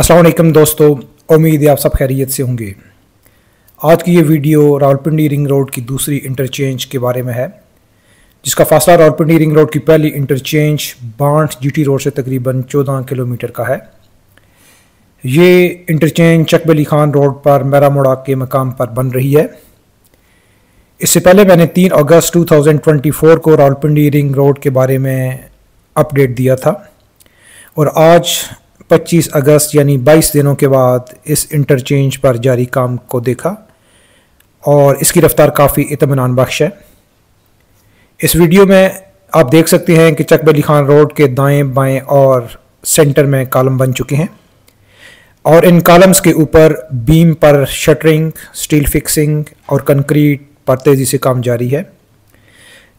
असलम दोस्तों उम्मीद है आप सब खैरियत से होंगे आज की ये वीडियो रावलपिंडी रिंग रोड की दूसरी इंटरचेंज के बारे में है जिसका फासला रावलपिंडी रिंग रोड की पहली इंटरचेंज बांट जीटी रोड से तकरीबन 14 किलोमीटर का है ये इंटरचेंज चकबली खान रोड पर मैरा मोड़ा के मकाम पर बन रही है इससे पहले मैंने तीन अगस्त टू को रावलपिंडी रिंग रोड के बारे में अपडेट दिया था और आज 25 अगस्त यानी 22 दिनों के बाद इस इंटरचेंज पर जारी काम को देखा और इसकी रफ्तार काफ़ी इतमान बख्श है इस वीडियो में आप देख सकते हैं कि चकब अली खान रोड के दाएं बाएं और सेंटर में कॉलम बन चुके हैं और इन कॉलम्स के ऊपर बीम पर शटरिंग स्टील फिक्सिंग और कंक्रीट पर तेज़ी से काम जारी है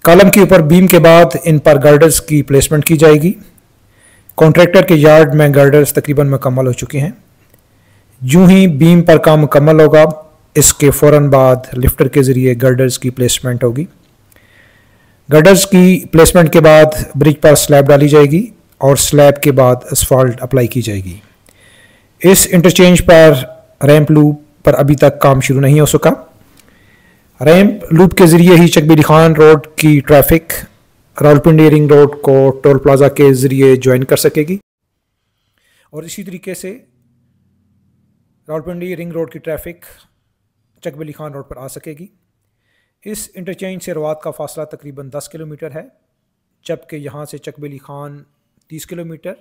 कॉलम के ऊपर बीम के बाद इन पर गर्डर्स की प्लेसमेंट की जाएगी कॉन्ट्रैक्टर के यार्ड में गर्डर्स तकरीबन मुकम्मल हो चुके हैं यूँ ही बीम पर काम मुकम्मल होगा इसके फ़ौर बाद लिफ्टर के ज़रिए गर्डर्स की प्लेसमेंट होगी गर्डर्स की प्लेसमेंट के बाद ब्रिज पर स्लैब डाली जाएगी और स्लैब के बाद असफाल्ट अप्लाई की जाएगी इस इंटरचेंज पर रैम्प लूप पर अभी तक काम शुरू नहीं हो सका रैम्प लूप के ज़रिए ही चकबीरी खान रोड की ट्रैफिक रावलपिंडी रिंग रोड को टोल प्लाजा के ज़रिए ज्वाइन कर सकेगी और इसी तरीके से रावलपिंडी रिंग रोड की ट्रैफिक चकबली खान रोड पर आ सकेगी इस इंटरचेंज से रवात का फासला तकरीबन 10 किलोमीटर है जबकि यहाँ से चकबली खान 30 किलोमीटर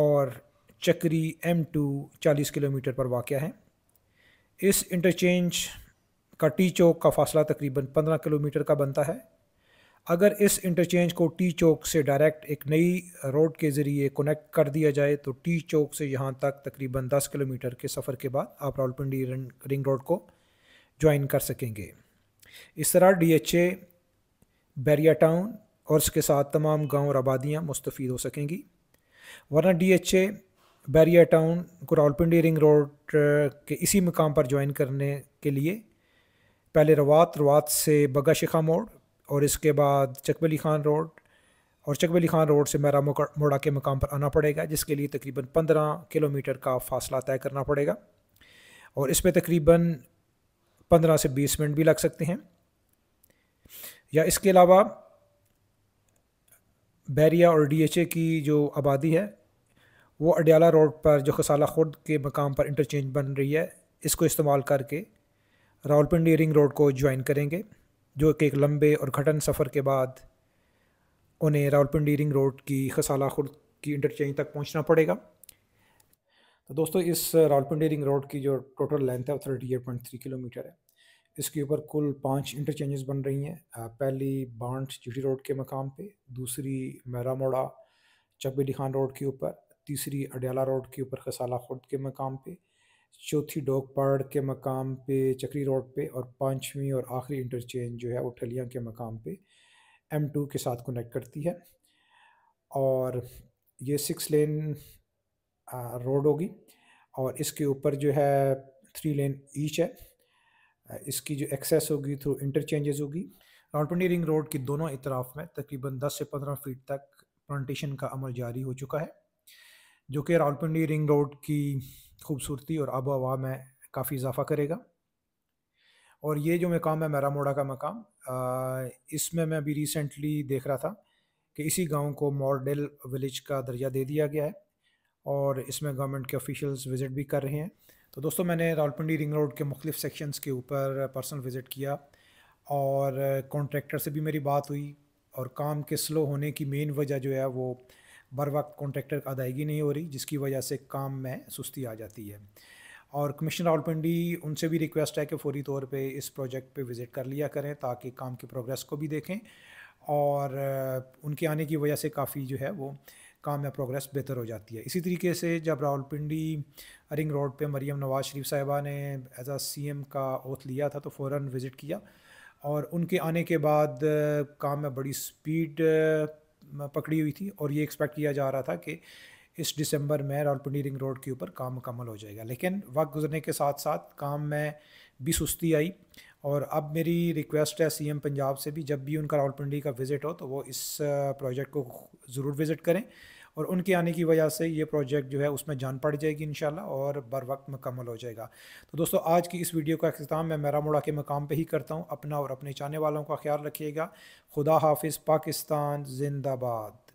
और चक्री एम टू चालीस किलोमीटर पर वाक़ है इस इंटरचेंज का टी चौक का फासला तकरीबन पंद्रह किलोमीटर का बनता है अगर इस इंटरचेंज को टी चौक से डायरेक्ट एक नई रोड के ज़रिए कनेक्ट कर दिया जाए तो टी चौक से यहाँ तक तकरीबन 10 किलोमीटर के सफ़र के बाद आप रावलपिंडी रिंग रोड को ज्वाइन कर सकेंगे इस तरह डीएचए बैरिया टाउन और इसके साथ तमाम गांव और आबादियाँ मुस्तफ़ हो सकेंगी वरना ए बैरिया टाउन को रावलपिंडी रिंग रोड के इसी मकाम पर ज्वाइन करने के लिए पहले रवात रवात से बगा शिखा मोड़ और इसके बाद चकबली खान रोड और चकबली खान रोड से मेरा मोड़ा के मकाम पर आना पड़ेगा जिसके लिए तकरीबन पंद्रह किलोमीटर का फासला तय करना पड़ेगा और इस पर तकरीबन पंद्रह से बीस मिनट भी लग सकते हैं या इसके अलावा बैरिया और डीएचए की जो आबादी है वो अडयाला रोड पर जो खसाला खुर्द के मकाम पर इंटरचेंज बन रही है इसको इस्तेमाल करके रावलपिंडी रिंग रोड को ज्वाइन करेंगे जो कि एक लंबे और घटन सफ़र के बाद उन्हें रावलपिंडी रिंग रोड की खसाला खुर्द की इंटरचेंज तक पहुंचना पड़ेगा तो दोस्तों इस रावलपिंडी रिंग रोड की जो टोटल लेंथ है वो thirty eight point three kilometre है इसके ऊपर कुल पांच इंटरचेंजेस बन रही हैं पहली बांट जीटी रोड के मकाम पे दूसरी मैरामोड़ा चब्बी खान रोड के ऊपर तीसरी अडयाला रोड के ऊपर खसाला खुर्द के मकाम पर चौथी डॉग पार्ड के मकाम पे चक्री रोड पे और पाँचवीं और आखिरी इंटरचेंज जो है वो ठलियाँ के मकाम पे एम टू के साथ कनेक्ट करती है और ये सिक्स लेन रोड होगी और इसके ऊपर जो है थ्री लेन ईच है इसकी जो एक्सेस होगी थ्रू इंटरचेंजेस होगी रावलपिंडी रिंग रोड की दोनों इतराफ़ में तकरीबन 10 से 15 फीट तक प्लांटेशन का अमल जारी हो चुका है जो कि रावलपिंडी रिंग रोड की खूबसूरती और आबो हवा में काफ़ी इजाफा करेगा और ये जो मकाम है मेरा मोड़ा का मकाम इसमें मैं अभी रिसेंटली देख रहा था कि इसी गांव को मॉडल विलेज का दर्जा दे दिया गया है और इसमें गवर्नमेंट के ऑफिशियल्स विज़िट भी कर रहे हैं तो दोस्तों मैंने रावलपिंडी रिंग रोड के मुख्तफ सेक्शंस के ऊपर पर्सनल विज़िट किया और कॉन्ट्रैक्टर से भी मेरी बात हुई और काम के स्लो होने की मेन वजह जो है वो बर वक्त कॉन्ट्रैक्टर अदायगी नहीं हो रही जिसकी वजह से काम में सुस्ती आ जाती है और कमिश्नर रावलपिंडी उनसे भी रिक्वेस्ट है कि फौरी तौर पे इस प्रोजेक्ट पे विज़िट कर लिया करें ताकि काम की प्रोग्रेस को भी देखें और उनके आने की वजह से काफ़ी जो है वो काम में प्रोग्रेस बेहतर हो जाती है इसी तरीके से जब रावलपिंडी रिंग रोड पे मरियम नवाज़ शरीफ साहिबा ने एज आ सी एम का ओथ लिया था तो फ़ौर विज़िट किया और उनके आने के बाद काम में बड़ी स्पीड पकड़ी हुई थी और ये एक्सपेक्ट किया जा रहा था कि इस दिसंबर में रावलपिंडी रिंग रोड के ऊपर काम मुकम्मल हो जाएगा लेकिन वक्त गुजरने के साथ साथ काम में भी सुस्ती आई और अब मेरी रिक्वेस्ट है सीएम पंजाब से भी जब भी उनका रावलपिंडी का विज़िट हो तो वो इस प्रोजेक्ट को ज़रूर विज़िट करें और उनके आने की वजह से ये प्रोजेक्ट जो है उसमें जान पड़ जाएगी इन और बर वक्त मुकम्मल हो जाएगा तो दोस्तों आज की इस वीडियो का अख्ताम मैं मेरा मुड़ा के मकाम पर ही करता हूँ अपना और अपने चाहने वालों का ख्याल रखिएगा खुदा हाफिज़ पाकिस्तान जिंदाबाद